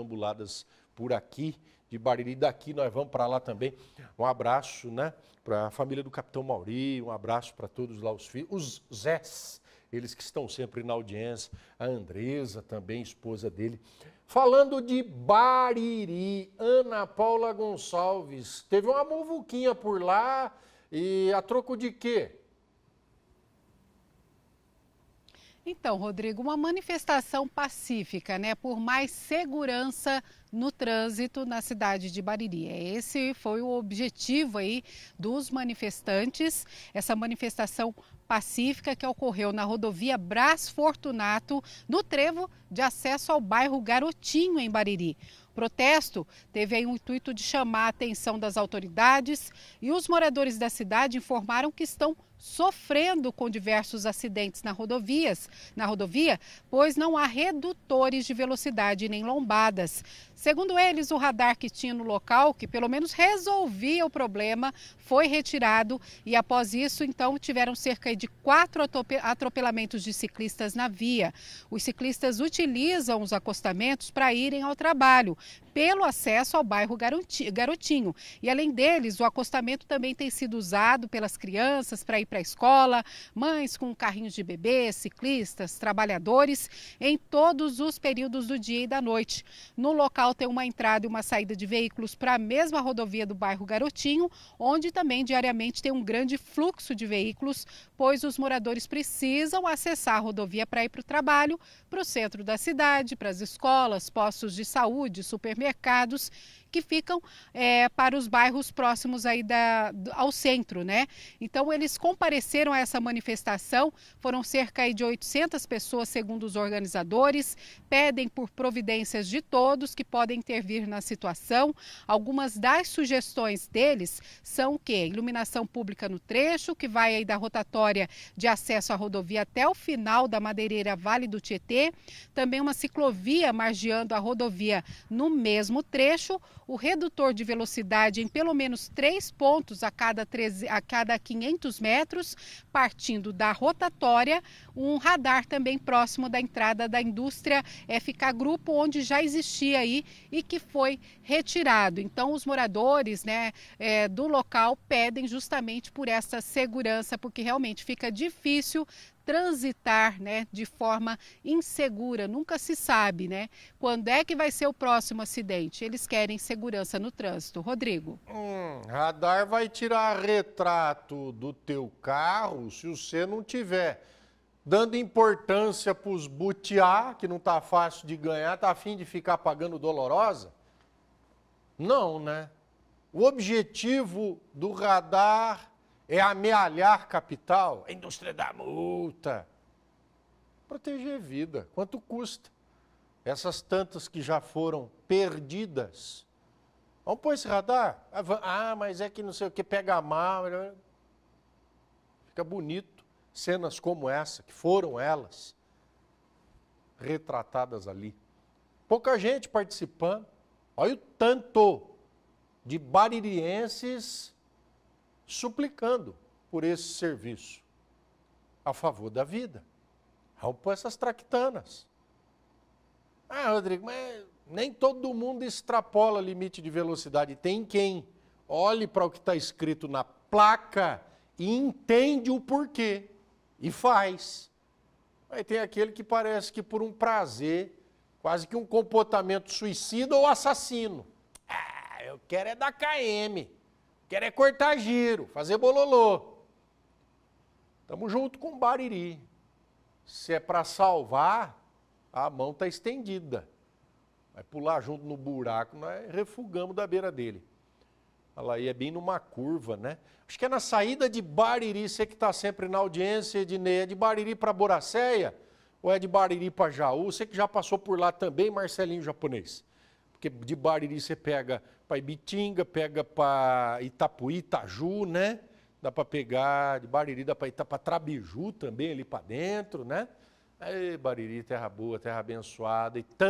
ambuladas por aqui, de Bariri, daqui nós vamos para lá também. Um abraço, né, para a família do Capitão Mauri, um abraço para todos lá os filhos, os Zés, eles que estão sempre na audiência, a Andresa também, esposa dele. Falando de Bariri, Ana Paula Gonçalves, teve uma muvuquinha por lá e a troco de quê? Então, Rodrigo, uma manifestação pacífica, né, por mais segurança no trânsito na cidade de Bariri. É esse foi o objetivo aí dos manifestantes. Essa manifestação pacífica que ocorreu na rodovia Brás Fortunato, no trevo de acesso ao bairro Garotinho em Bariri. O protesto teve aí o um intuito de chamar a atenção das autoridades e os moradores da cidade informaram que estão sofrendo com diversos acidentes na, rodovias, na rodovia, pois não há redutores de velocidade nem lombadas. Segundo eles, o radar que tinha no local, que pelo menos resolvia o problema, foi retirado e após isso, então, tiveram cerca de quatro atropelamentos de ciclistas na via. Os ciclistas utilizam os acostamentos para irem ao trabalho, pelo acesso ao bairro Garotinho. E além deles, o acostamento também tem sido usado pelas crianças para ir para a escola, mães com carrinhos de bebê, ciclistas, trabalhadores, em todos os períodos do dia e da noite. No local tem uma entrada e uma saída de veículos para a mesma rodovia do bairro Garotinho, onde também diariamente tem um grande fluxo de veículos, pois os moradores precisam acessar a rodovia para ir para o trabalho, para o centro da cidade, para as escolas, postos de saúde, supermercados supermercados que ficam é, para os bairros próximos aí da, ao centro, né? Então eles compareceram a essa manifestação, foram cerca de 800 pessoas, segundo os organizadores, pedem por providências de todos que podem intervir na situação. Algumas das sugestões deles são o quê? Iluminação pública no trecho, que vai aí da rotatória de acesso à rodovia até o final da Madeireira Vale do Tietê, também uma ciclovia margeando a rodovia no meio mesmo trecho, o redutor de velocidade em pelo menos três pontos a cada, 13, a cada 500 metros, partindo da rotatória, um radar também próximo da entrada da indústria FK Grupo, onde já existia aí e que foi retirado. Então, os moradores né, é, do local pedem justamente por essa segurança, porque realmente fica difícil transitar né, de forma insegura. Nunca se sabe né, quando é que vai ser o próximo acidente. Eles querem segurança no trânsito. Rodrigo. Hum, radar vai tirar retrato do teu carro se você não tiver. Dando importância para os butiá, que não está fácil de ganhar, está afim de ficar pagando dolorosa? Não, né? O objetivo do radar é amealhar capital, a é indústria da multa. Proteger vida. Quanto custa? Essas tantas que já foram perdidas. Vamos pôr esse radar? Ah, ah, mas é que não sei o que, pega mal. Fica bonito cenas como essa, que foram elas retratadas ali. Pouca gente participando. Olha o tanto de baririenses suplicando por esse serviço a favor da vida. Rampou essas tractanas. Ah, Rodrigo, mas nem todo mundo extrapola limite de velocidade. Tem quem olhe para o que está escrito na placa e entende o porquê e faz. Aí tem aquele que parece que por um prazer, quase que um comportamento suicida ou assassino. Ah, eu quero é da KM. Quer é cortar giro, fazer bololô. Estamos junto com o Bariri. Se é para salvar, a mão está estendida. Vai pular junto no buraco, nós refugamos da beira dele. Olha lá, é bem numa curva, né? Acho que é na saída de Bariri, você que está sempre na audiência, Ednei, é de Bariri para Boracéia ou é de Bariri para Jaú? Você que já passou por lá também, Marcelinho Japonês. Porque de Bariri você pega para Ibitinga, pega para Itapuí, Itaju, né? Dá para pegar de Bariri, dá para ir tá para Trabiju também, ali para dentro, né? Aí, Bariri, terra boa, terra abençoada e tanto.